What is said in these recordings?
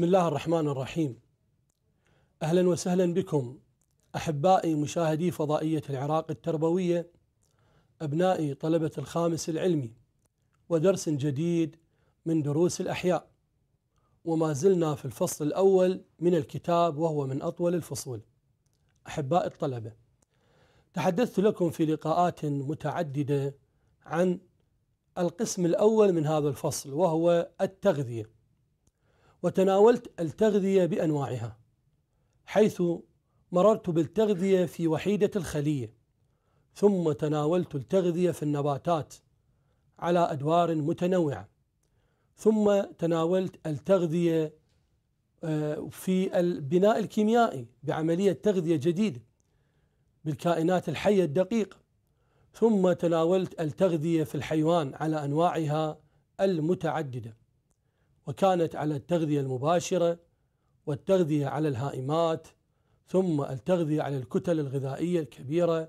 بسم الله الرحمن الرحيم اهلا وسهلا بكم احبائي مشاهدي فضائيه العراق التربويه ابنائي طلبه الخامس العلمي ودرس جديد من دروس الاحياء وما زلنا في الفصل الاول من الكتاب وهو من اطول الفصول احباء الطلبه تحدثت لكم في لقاءات متعدده عن القسم الاول من هذا الفصل وهو التغذيه وتناولت التغذية بأنواعها حيث مررت بالتغذية في وحيدة الخلية ثم تناولت التغذية في النباتات على أدوار متنوعة ثم تناولت التغذية آه، في البناء الكيميائي بعملية تغذية جديدة بالكائنات الحية الدقيقة ثم تناولت التغذية في الحيوان على أنواعها المتعددة وكانت على التغذية المباشرة والتغذية على الهائمات ثم التغذية على الكتل الغذائية الكبيرة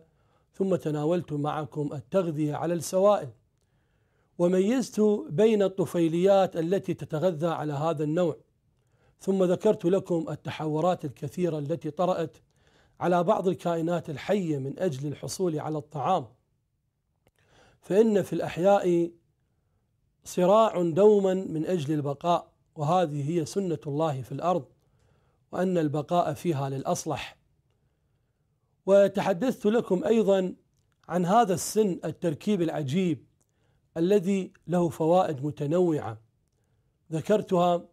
ثم تناولت معكم التغذية على السوائل وميزت بين الطفيليات التي تتغذى على هذا النوع ثم ذكرت لكم التحورات الكثيرة التي طرأت على بعض الكائنات الحية من أجل الحصول على الطعام فإن في الأحياء صراع دوما من اجل البقاء وهذه هي سنه الله في الارض وان البقاء فيها للاصلح وتحدثت لكم ايضا عن هذا السن التركيب العجيب الذي له فوائد متنوعه ذكرتها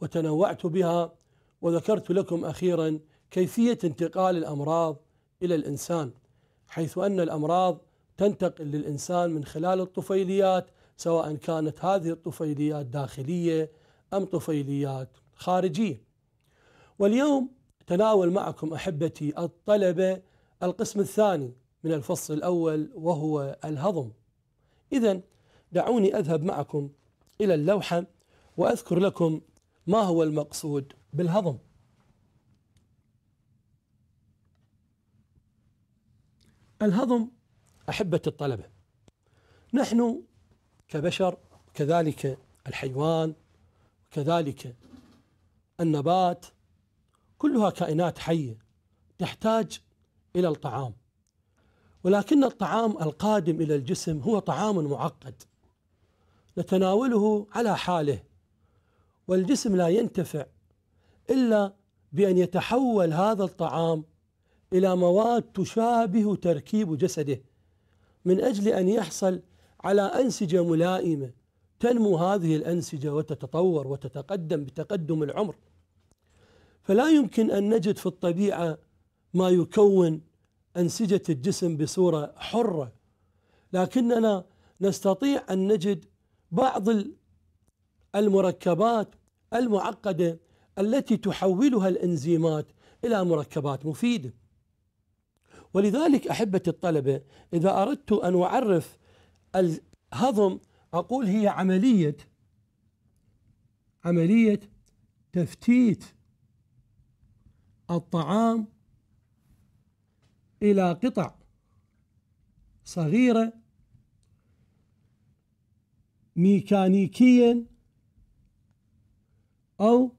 وتنوعت بها وذكرت لكم اخيرا كيفيه انتقال الامراض الى الانسان حيث ان الامراض تنتقل للانسان من خلال الطفيليات سواء كانت هذه الطفيليات داخليه ام طفيليات خارجيه. واليوم تناول معكم احبتي الطلبه القسم الثاني من الفصل الاول وهو الهضم. اذا دعوني اذهب معكم الى اللوحه واذكر لكم ما هو المقصود بالهضم. الهضم احبه الطلبه نحن كبشر كذلك الحيوان كذلك النبات كلها كائنات حيه تحتاج الى الطعام ولكن الطعام القادم الى الجسم هو طعام معقد نتناوله على حاله والجسم لا ينتفع الا بان يتحول هذا الطعام الى مواد تشابه تركيب جسده من اجل ان يحصل على أنسجة ملائمة تنمو هذه الأنسجة وتتطور وتتقدم بتقدم العمر فلا يمكن أن نجد في الطبيعة ما يكون أنسجة الجسم بصورة حرة لكننا نستطيع أن نجد بعض المركبات المعقدة التي تحولها الإنزيمات إلى مركبات مفيدة ولذلك أحبة الطلبة إذا أردت أن أعرف الهضم أقول هي عملية عملية تفتيت الطعام إلى قطع صغيرة ميكانيكيا أو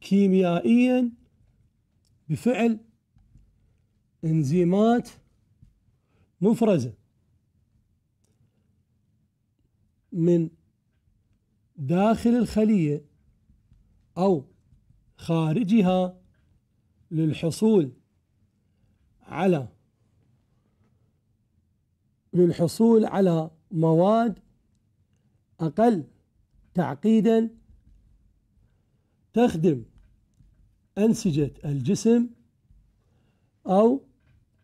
كيميائيا بفعل انزيمات منفرزة من داخل الخلية أو خارجها للحصول على للحصول على مواد أقل تعقيدا تخدم أنسجة الجسم أو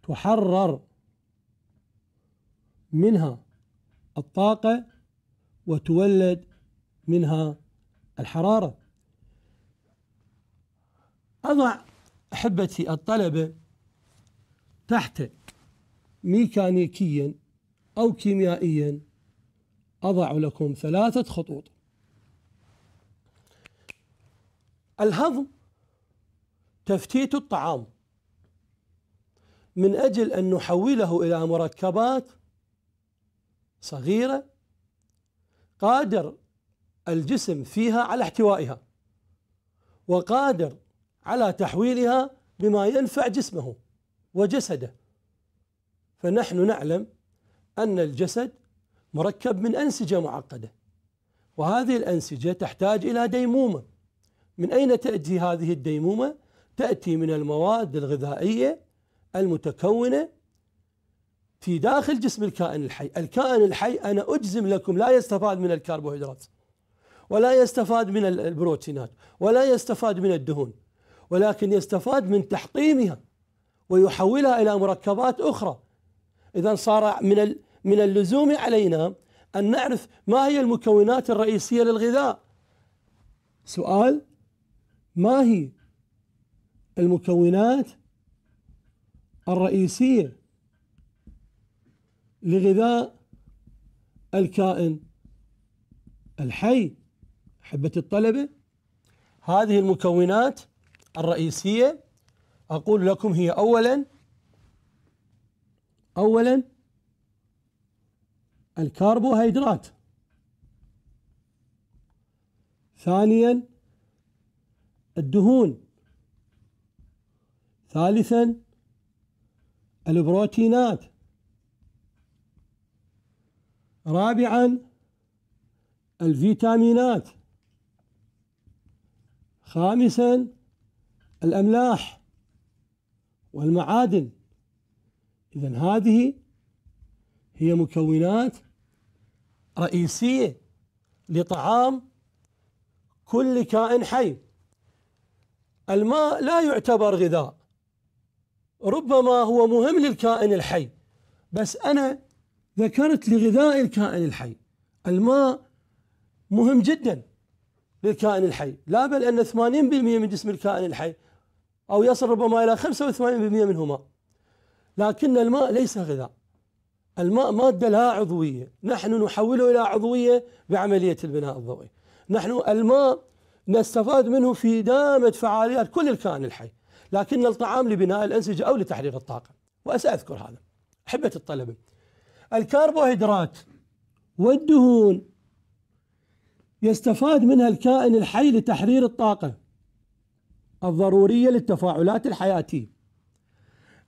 تحرر منها الطاقة وتولد منها الحرارة أضع أحبتي الطلبة تحت ميكانيكيا أو كيميائيا أضع لكم ثلاثة خطوط الهضم تفتيت الطعام من أجل أن نحوله إلى مركبات صغيرة قادر الجسم فيها على احتوائها وقادر على تحويلها بما ينفع جسمه وجسده فنحن نعلم أن الجسد مركب من أنسجة معقدة وهذه الأنسجة تحتاج إلى ديمومة من أين تأتي هذه الديمومة؟ تأتي من المواد الغذائية المتكونة في داخل جسم الكائن الحي الكائن الحي أنا أجزم لكم لا يستفاد من الكربوهيدرات ولا يستفاد من البروتينات ولا يستفاد من الدهون ولكن يستفاد من تحطيمها ويحولها إلى مركبات أخرى إذا صار من من اللزوم علينا أن نعرف ما هي المكونات الرئيسية للغذاء سؤال ما هي المكونات الرئيسية لغذاء الكائن الحي حبة الطلبة هذه المكونات الرئيسية أقول لكم هي أولا أولا الكربوهيدرات ثانيا الدهون ثالثا البروتينات رابعا الفيتامينات خامسا الأملاح والمعادن إذا هذه هي مكونات رئيسية لطعام كل كائن حي الماء لا يعتبر غذاء ربما هو مهم للكائن الحي بس أنا ذكرت لغذاء الكائن الحي الماء مهم جدا للكائن الحي لا بل أن 80% من جسم الكائن الحي أو يصل ربما إلى 85% منه ماء لكن الماء ليس غذاء الماء مادة لا عضوية نحن نحوله إلى عضوية بعملية البناء الضوئي نحن الماء نستفاد منه في دامة فعاليات كل الكائن الحي لكن الطعام لبناء الأنسجة أو لتحرير الطاقة وأسأذكر هذا أحبة الطلبة الكربوهيدرات والدهون يستفاد منها الكائن الحي لتحرير الطاقة الضرورية للتفاعلات الحياتية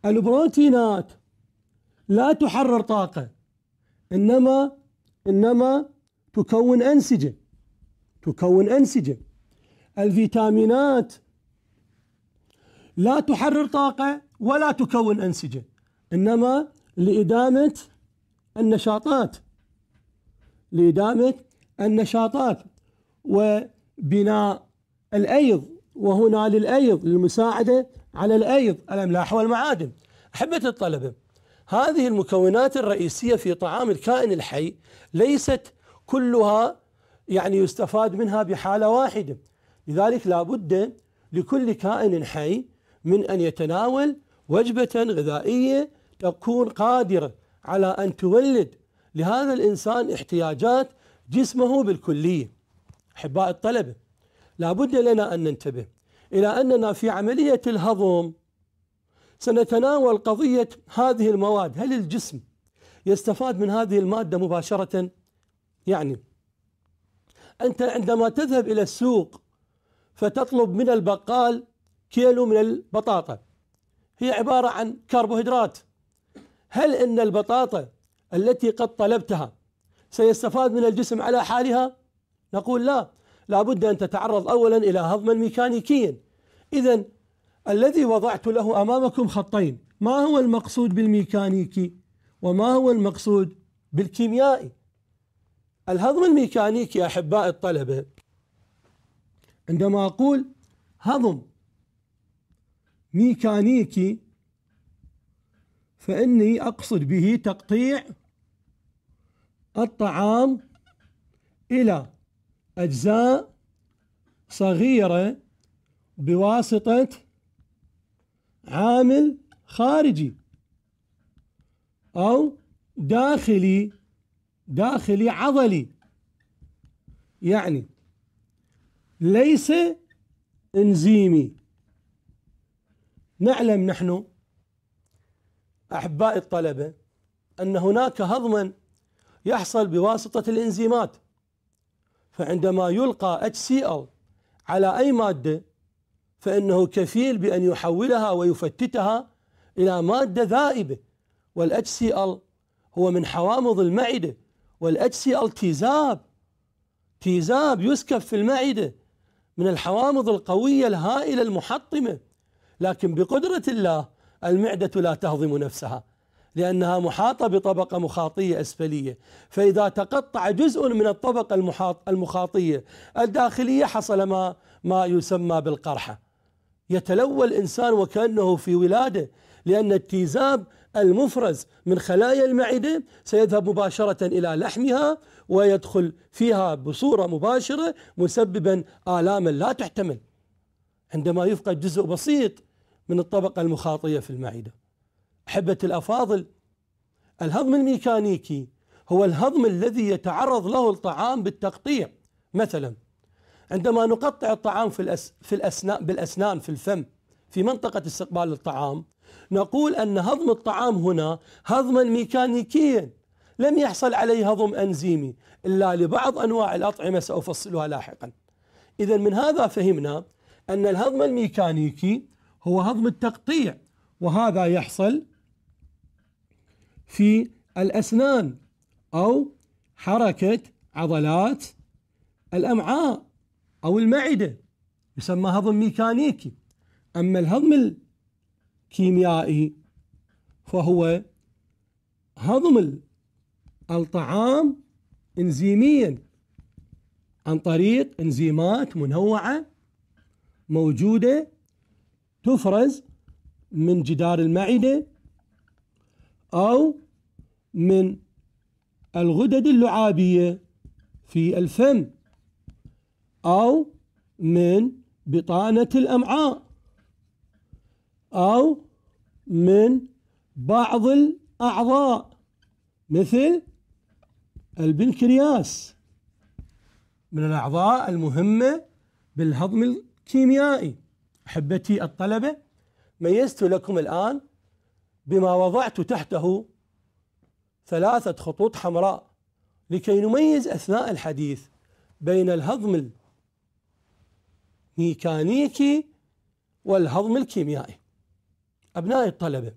البروتينات لا تحرر طاقة إنما إنما تكون أنسجة تكون أنسجة الفيتامينات لا تحرر طاقة ولا تكون أنسجة إنما لإدامة النشاطات لإدامة النشاطات وبناء الأيض وهنا للأيض للمساعدة على الأيض الأملاح والمعادن أحبة الطلبة هذه المكونات الرئيسية في طعام الكائن الحي ليست كلها يعني يستفاد منها بحالة واحدة لذلك لابد لكل كائن حي من أن يتناول وجبة غذائية تكون قادرة على أن تولد لهذا الإنسان احتياجات جسمه بالكلية أحباء الطلبة لابد لنا أن ننتبه إلى أننا في عملية الهضم سنتناول قضية هذه المواد هل الجسم يستفاد من هذه المادة مباشرة يعني أنت عندما تذهب إلى السوق فتطلب من البقال كيلو من البطاطا هي عبارة عن كربوهيدرات هل أن البطاطا التي قد طلبتها سيستفاد من الجسم على حالها نقول لا لابد أن تتعرض أولا إلى هضما ميكانيكيا إذا الذي وضعت له أمامكم خطين ما هو المقصود بالميكانيكي وما هو المقصود بالكيميائي الهضم الميكانيكي أحباء الطلبة عندما أقول هضم ميكانيكي فإني أقصد به تقطيع الطعام إلى أجزاء صغيرة بواسطة عامل خارجي أو داخلي داخلي عضلي يعني ليس انزيمي نعلم نحن أحباء الطلبة أن هناك هضما يحصل بواسطة الإنزيمات فعندما يلقى HCl على أي مادة فإنه كفيل بأن يحولها ويفتتها إلى مادة ذائبة HCL هو من حوامض المعدة HCL تيزاب تيزاب يسكب في المعدة من الحوامض القوية الهائلة المحطمة لكن بقدرة الله المعدة لا تهضم نفسها لأنها محاطة بطبقة مخاطية أسفلية فإذا تقطع جزء من الطبقة المحاط المخاطية الداخلية حصل ما ما يسمى بالقرحة يتلوى الإنسان وكأنه في ولادة لأن التيزاب المفرز من خلايا المعدة سيذهب مباشرة إلى لحمها ويدخل فيها بصورة مباشرة مسببا آلاما لا تحتمل عندما يفقد جزء بسيط من الطبقة المخاطية في المعدة أحبتي الأفاضل الهضم الميكانيكي هو الهضم الذي يتعرض له الطعام بالتقطيع مثلا عندما نقطع الطعام في, الأس في الأسنان بالأسنان في الفم في منطقة استقبال الطعام نقول أن هضم الطعام هنا هضما ميكانيكيا لم يحصل عليه هضم أنزيمي إلا لبعض أنواع الأطعمة سأفصلها لاحقا إذا من هذا فهمنا أن الهضم الميكانيكي هو هضم التقطيع وهذا يحصل في الأسنان أو حركة عضلات الأمعاء أو المعدة يسمى هضم ميكانيكي أما الهضم الكيميائي فهو هضم الطعام انزيميا عن طريق انزيمات منوعة موجودة تفرز من جدار المعدة أو من الغدد اللعابية في الفم أو من بطانة الأمعاء أو من بعض الأعضاء مثل البنكرياس من الأعضاء المهمة بالهضم الكيميائي أحبتي الطلبة ميزت لكم الآن بما وضعت تحته ثلاثة خطوط حمراء لكي نميز أثناء الحديث بين الهضم الميكانيكي والهضم الكيميائي أبنائي الطلبة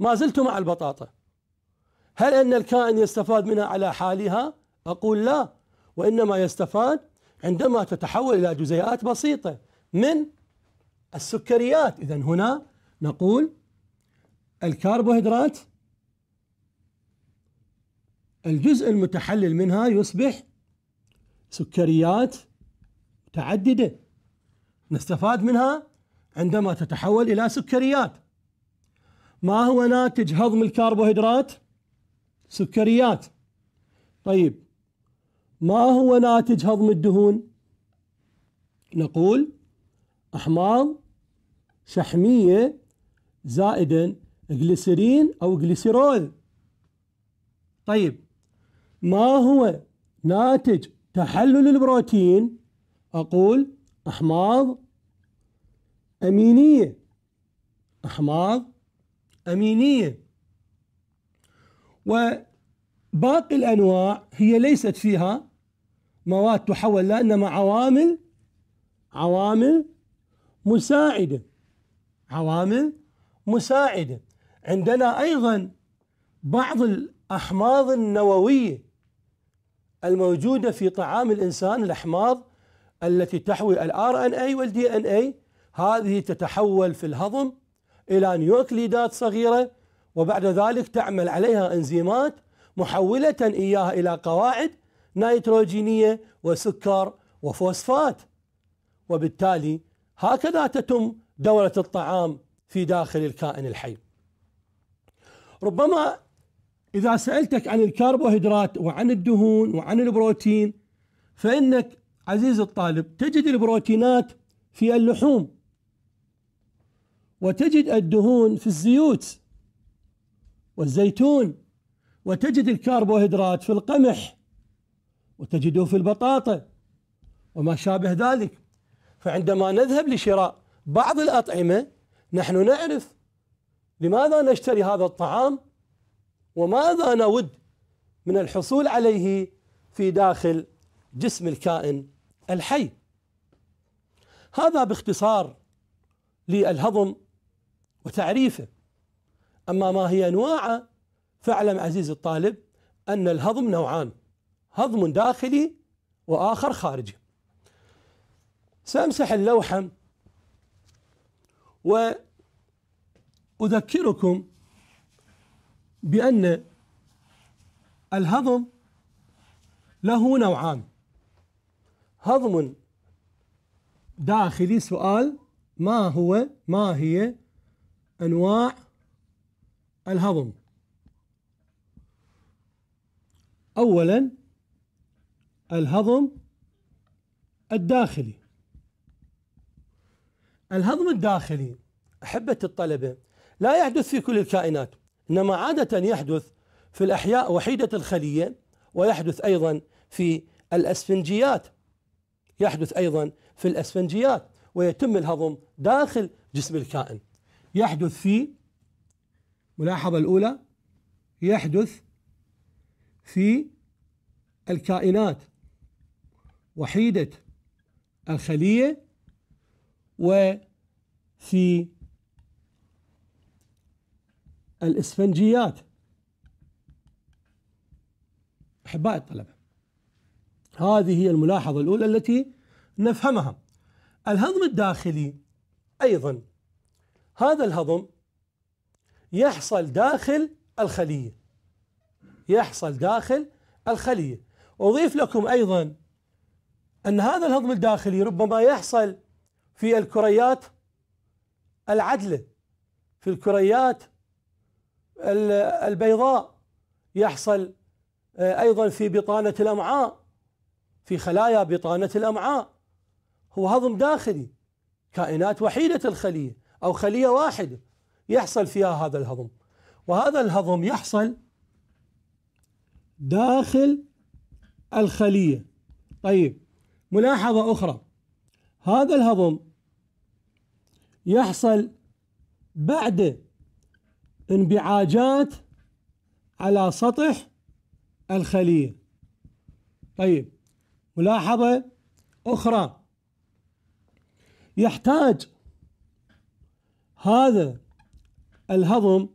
ما زلت مع البطاطا هل أن الكائن يستفاد منها على حالها؟ أقول لا وإنما يستفاد عندما تتحول إلى جزيئات بسيطة من السكريات إذا هنا نقول الكربوهيدرات الجزء المتحلل منها يصبح سكريات متعددة نستفاد منها عندما تتحول إلى سكريات ما هو ناتج هضم الكربوهيدرات؟ سكريات طيب ما هو ناتج هضم الدهون؟ نقول أحماض شحمية زائدا جليسرين أو جليسيرول طيب ما هو ناتج تحلل البروتين أقول أحماض أمينية أحماض أمينية وباقي الأنواع هي ليست فيها مواد تحول لانما إنما عوامل عوامل مساعدة عوامل مساعدة عندنا أيضا بعض الأحماض النووية الموجودة في طعام الإنسان الأحماض التي تحوي الـ ان اي والدي ان اي هذه تتحول في الهضم الى نيوكليدات صغيره وبعد ذلك تعمل عليها انزيمات محوله اياها الى قواعد نيتروجينيه وسكر وفوسفات وبالتالي هكذا تتم دورة الطعام في داخل الكائن الحي. ربما إذا سألتك عن الكربوهيدرات وعن الدهون وعن البروتين فإنك عزيز الطالب تجد البروتينات في اللحوم وتجد الدهون في الزيوت والزيتون وتجد الكربوهيدرات في القمح وتجده في البطاطا وما شابه ذلك فعندما نذهب لشراء بعض الأطعمة نحن نعرف لماذا نشتري هذا الطعام وماذا نود من الحصول عليه في داخل جسم الكائن الحي هذا باختصار للهضم وتعريفه أما ما هي أنواعه فاعلم عزيزي الطالب أن الهضم نوعان هضم داخلي وآخر خارجي سأمسح اللوحة وأذكركم بأن الهضم له نوعان هضم داخلي سؤال ما هو ما هي أنواع الهضم أولا الهضم الداخلي الهضم الداخلي أحبة الطلبة لا يحدث في كل الكائنات إنما عادة يحدث في الأحياء وحيدة الخلية ويحدث أيضا في الأسفنجيات يحدث أيضا في الأسفنجيات ويتم الهضم داخل جسم الكائن يحدث في ملاحظة الأولى يحدث في الكائنات وحيدة الخلية وفي الإسفنجيات أحباء الطلبة هذه هي الملاحظة الأولى التي نفهمها الهضم الداخلي أيضا هذا الهضم يحصل داخل الخلية يحصل داخل الخلية أضيف لكم أيضا أن هذا الهضم الداخلي ربما يحصل في الكريات العدله في الكريات البيضاء يحصل آه، ايضا في بطانه الامعاء في خلايا بطانه الامعاء هو هضم داخلي كائنات وحيده الخليه او خليه واحده يحصل فيها هذا الهضم وهذا الهضم يحصل داخل الخليه طيب ملاحظه اخرى هذا الهضم يحصل بعد انبعاجات على سطح الخلية طيب ملاحظة أخرى يحتاج هذا الهضم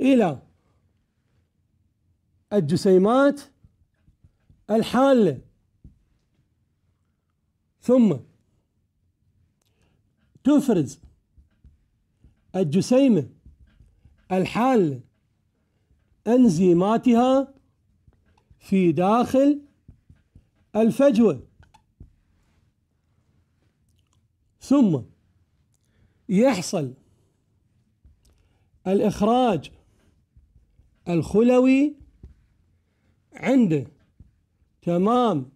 إلى الجسيمات الحالة ثم تفرز الجسيمة الحالة أنزيماتها في داخل الفجوة ثم يحصل الإخراج الخلوي عند تمام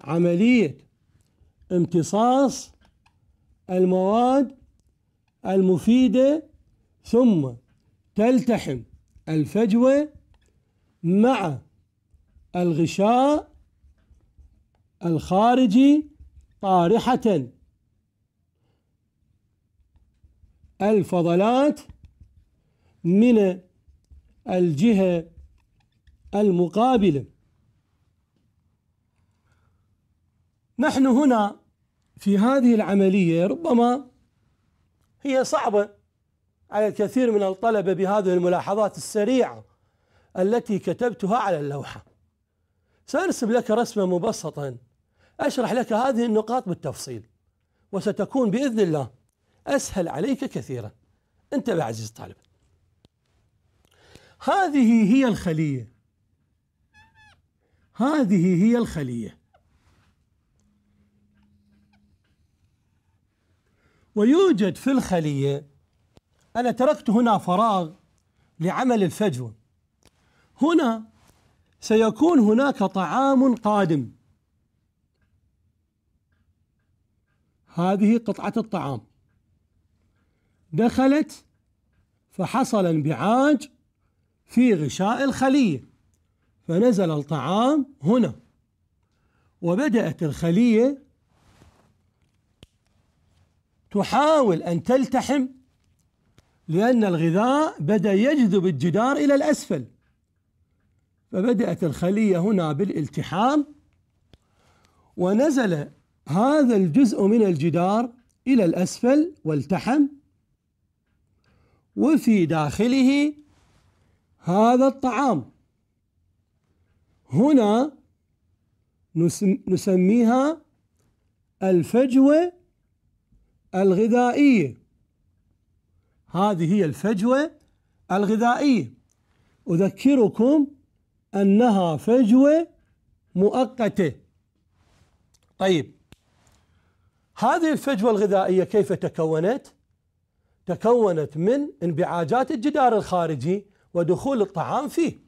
عملية امتصاص المواد المفيدة ثم تلتحم الفجوة مع الغشاء الخارجي طارحة الفضلات من الجهة المقابلة نحن هنا في هذه العملية ربما هي صعبة على الكثير من الطلبة بهذه الملاحظات السريعة التي كتبتها على اللوحة سأرسم لك رسمة مبسطة أشرح لك هذه النقاط بالتفصيل وستكون بإذن الله أسهل عليك كثيرا انتبه عزيزي الطالب هذه هي الخلية هذه هي الخلية ويوجد في الخلية أنا تركت هنا فراغ لعمل الفجوة هنا سيكون هناك طعام قادم هذه قطعة الطعام دخلت فحصل انبعاج في غشاء الخلية فنزل الطعام هنا وبدأت الخلية تحاول أن تلتحم لأن الغذاء بدأ يجذب الجدار إلى الأسفل فبدأت الخلية هنا بالالتحام ونزل هذا الجزء من الجدار إلى الأسفل والتحم وفي داخله هذا الطعام هنا نسميها الفجوة الغذائية هذه هي الفجوة الغذائية أذكركم أنها فجوة مؤقتة طيب هذه الفجوة الغذائية كيف تكونت؟ تكونت من انبعاجات الجدار الخارجي ودخول الطعام فيه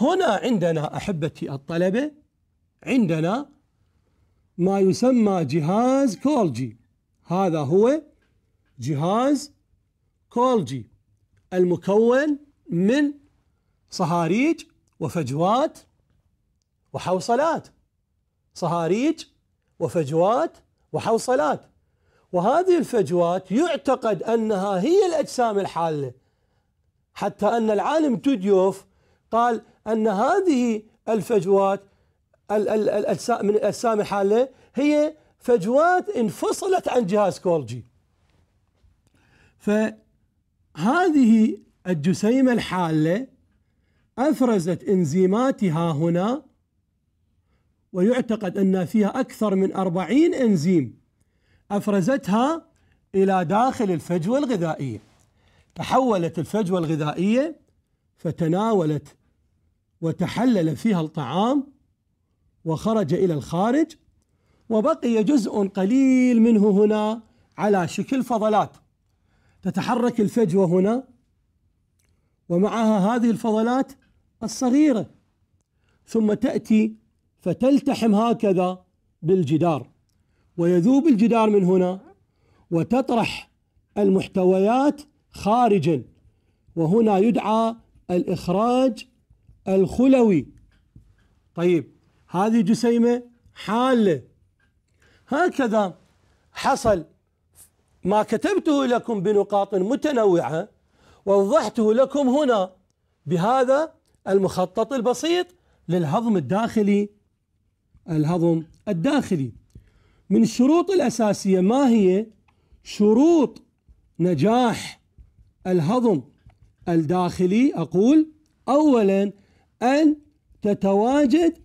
هنا عندنا أحبتي الطلبة عندنا ما يسمى جهاز كولجي هذا هو جهاز كولجي المكون من صهاريج وفجوات وحوصلات صهاريج وفجوات وحوصلات وهذه الفجوات يعتقد أنها هي الأجسام الحالة حتى أن العالم توديوف قال أن هذه الفجوات الأجسام من الأجسام الحالة هي فجوات انفصلت عن جهاز كولجي فهذه الجسيمة الحالة أفرزت انزيماتها هنا ويعتقد أن فيها أكثر من أربعين انزيم أفرزتها إلى داخل الفجوة الغذائية تحولت الفجوة الغذائية فتناولت وتحلل فيها الطعام وخرج إلى الخارج وبقي جزء قليل منه هنا على شكل فضلات تتحرك الفجوة هنا ومعها هذه الفضلات الصغيرة ثم تأتي فتلتحم هكذا بالجدار ويذوب الجدار من هنا وتطرح المحتويات خارجا وهنا يدعى الإخراج الخلوي طيب هذه جسيمة حالة هكذا حصل ما كتبته لكم بنقاط متنوعة ووضحته لكم هنا بهذا المخطط البسيط للهضم الداخلي الهضم الداخلي من الشروط الأساسية ما هي شروط نجاح الهضم الداخلي أقول أولا أن تتواجد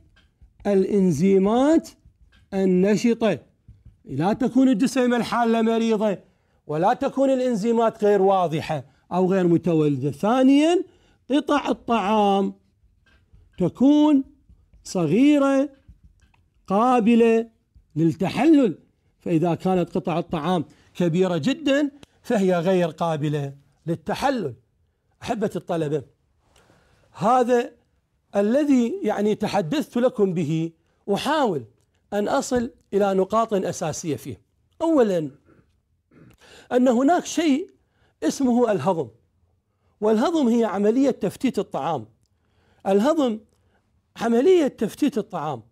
الإنزيمات النشطة لا تكون الجسيمة الحالة مريضة ولا تكون الإنزيمات غير واضحة أو غير متولدة ثانيا قطع الطعام تكون صغيرة قابلة للتحلل فإذا كانت قطع الطعام كبيرة جدا فهي غير قابلة للتحلل أحبة الطلبة هذا الذي يعني تحدثت لكم به أحاول أن أصل إلى نقاط أساسية فيه أولا أن هناك شيء اسمه الهضم والهضم هي عملية تفتيت الطعام الهضم عملية تفتيت الطعام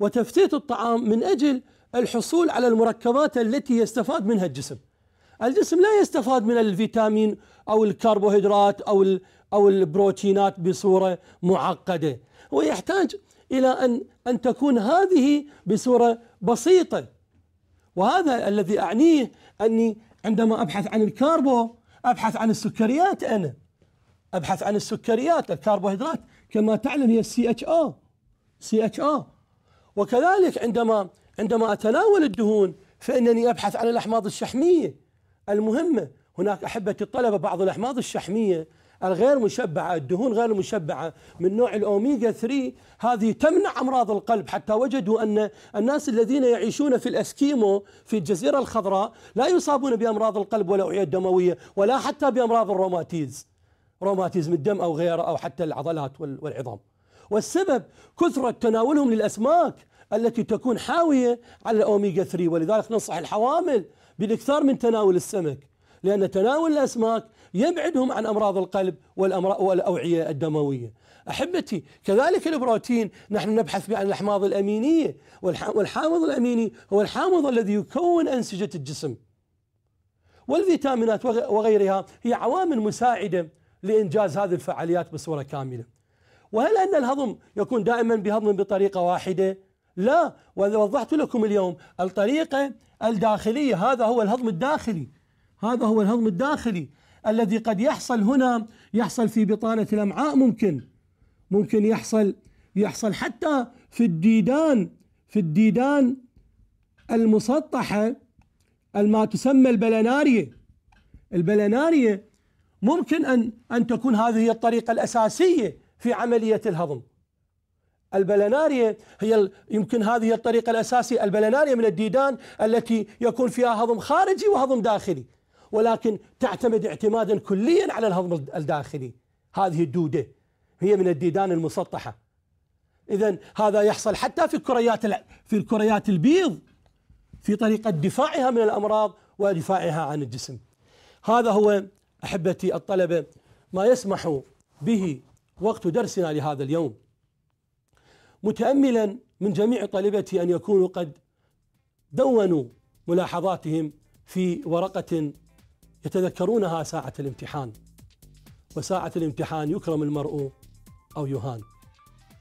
وتفتيت الطعام من أجل الحصول على المركبات التي يستفاد منها الجسم الجسم لا يستفاد من الفيتامين أو الكربوهيدرات أو أو البروتينات بصورة معقدة هو يحتاج إلى أن أن تكون هذه بصورة بسيطة وهذا الذي أعنيه أني عندما أبحث عن الكاربو أبحث عن السكريات أنا أبحث عن السكريات الكربوهيدرات كما تعلم هي السي اتش او سي اتش او وكذلك عندما عندما أتناول الدهون فإنني أبحث عن الأحماض الشحمية المهمة هناك أحبة الطلبة بعض الأحماض الشحمية الغير مشبعة الدهون غير المشبعة من نوع الأوميجا 3 هذه تمنع أمراض القلب حتى وجدوا أن الناس الذين يعيشون في الأسكيمو في الجزيرة الخضراء لا يصابون بأمراض القلب والأوعية الدموية ولا حتى بأمراض الروماتيز روماتيزم الدم أو غيره أو حتى العضلات والعظام والسبب كثرة تناولهم للأسماك التي تكون حاوية على الأوميجا 3 ولذلك ننصح الحوامل بالاكثار من تناول السمك لأن تناول الأسماك يبعدهم عن أمراض القلب والأوعية الدموية أحبتي كذلك البروتين نحن نبحث عن الأحماض الأمينية والحامض الأميني هو الحامض الذي يكون أنسجة الجسم والفيتامينات وغيرها هي عوامل مساعدة لإنجاز هذه الفعاليات بصورة كاملة وهل أن الهضم يكون دائما بهضم بطريقة واحدة؟ لا وضحت لكم اليوم الطريقة الداخلية هذا هو الهضم الداخلي هذا هو الهضم الداخلي الذي قد يحصل هنا يحصل في بطانة الأمعاء ممكن ممكن يحصل يحصل حتى في الديدان في الديدان المسطحة ما تسمى البلنارية البلنارية ممكن أن أن تكون هذه هي الطريقة الأساسية في عملية الهضم البلنارية هي يمكن هذه هي الطريقة الأساسية البلنارية من الديدان التي يكون فيها هضم خارجي وهضم داخلي ولكن تعتمد اعتمادا كليا على الهضم الداخلي هذه الدودة هي من الديدان المسطحة إذا هذا يحصل حتى في الكريات في الكريات البيض في طريقة دفاعها من الأمراض ودفاعها عن الجسم هذا هو أحبتي الطلبة ما يسمح به وقت درسنا لهذا اليوم متأملا من جميع طلبتي أن يكونوا قد دونوا ملاحظاتهم في ورقة يتذكرونها ساعة الامتحان وساعة الامتحان يكرم المرء أو يهان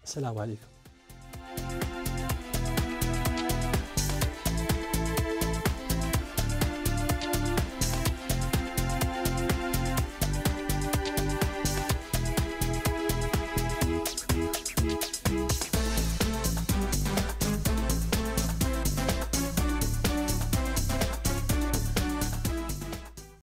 السلام عليكم